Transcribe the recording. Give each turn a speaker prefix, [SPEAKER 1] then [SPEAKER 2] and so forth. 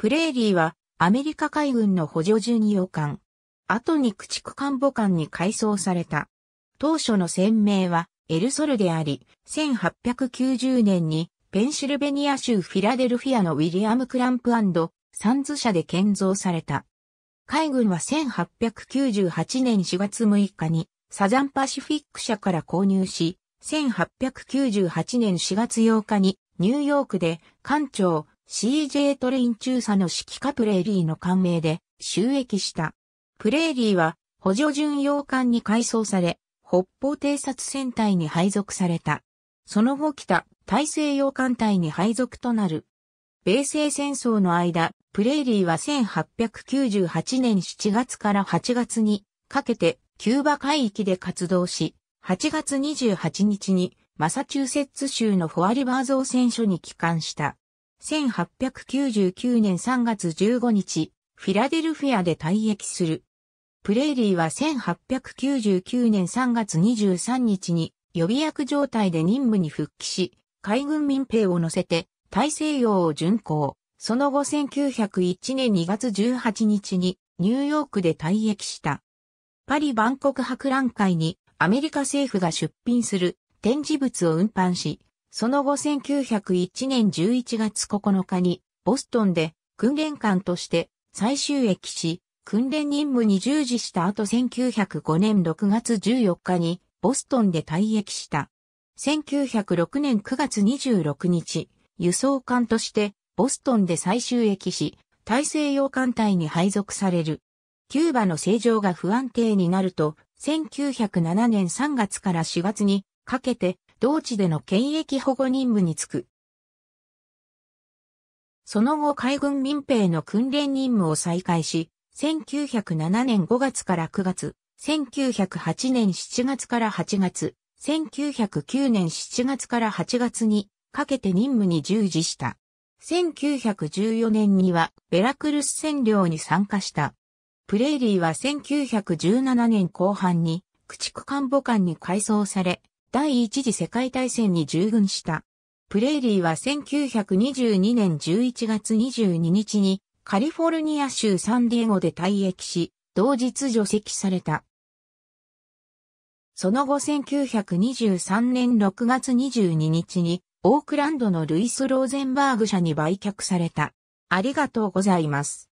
[SPEAKER 1] プレーリーはアメリカ海軍の補助巡洋艦。後に駆逐艦母艦に改装された。当初の船名はエルソルであり、1890年にペンシルベニア州フィラデルフィアのウィリアム・クランプサンズ社で建造された。海軍は1898年4月6日にサザンパシフィック社から購入し、1898年4月8日にニューヨークで艦長 CJ トレイン中佐の指揮下プレーリーの艦名で収益した。プレーリーは補助巡洋艦に改装され、北方偵察戦隊に配属された。その後北大西洋艦隊に配属となる。米西戦争の間、プレーリーは1898年7月から8月にかけてキューバ海域で活動し、8月28日にマサチューセッツ州のフォアリバー造船所に帰還した。1899年3月15日、フィラデルフィアで退役する。プレーリーは1899年3月23日に予備役状態で任務に復帰し、海軍民兵を乗せて大西洋を巡航。その後1901年2月18日にニューヨークで退役した。パリ万国博覧会にアメリカ政府が出品する展示物を運搬し、その後1901年11月9日に、ボストンで訓練官として再就役し、訓練任務に従事した後1905年6月14日に、ボストンで退役した。1906年9月26日、輸送艦としてボストンで再就役し、大西洋艦隊に配属される。キューバの政情が不安定になると、1907年3月から4月にかけて同地での権益保護任務に就く。その後海軍民兵の訓練任務を再開し、1907年5月から9月、1908年7月から8月、1909年7月から8月にかけて任務に従事した。1914年にはベラクルス占領に参加した。プレーリーは1917年後半に駆逐艦母艦に改装され、第一次世界大戦に従軍した。プレーリーは1922年11月22日にカリフォルニア州サンディエゴで退役し、同日除籍された。その後1923年6月22日にオークランドのルイス・ローゼンバーグ社に売却された。ありがとうございます。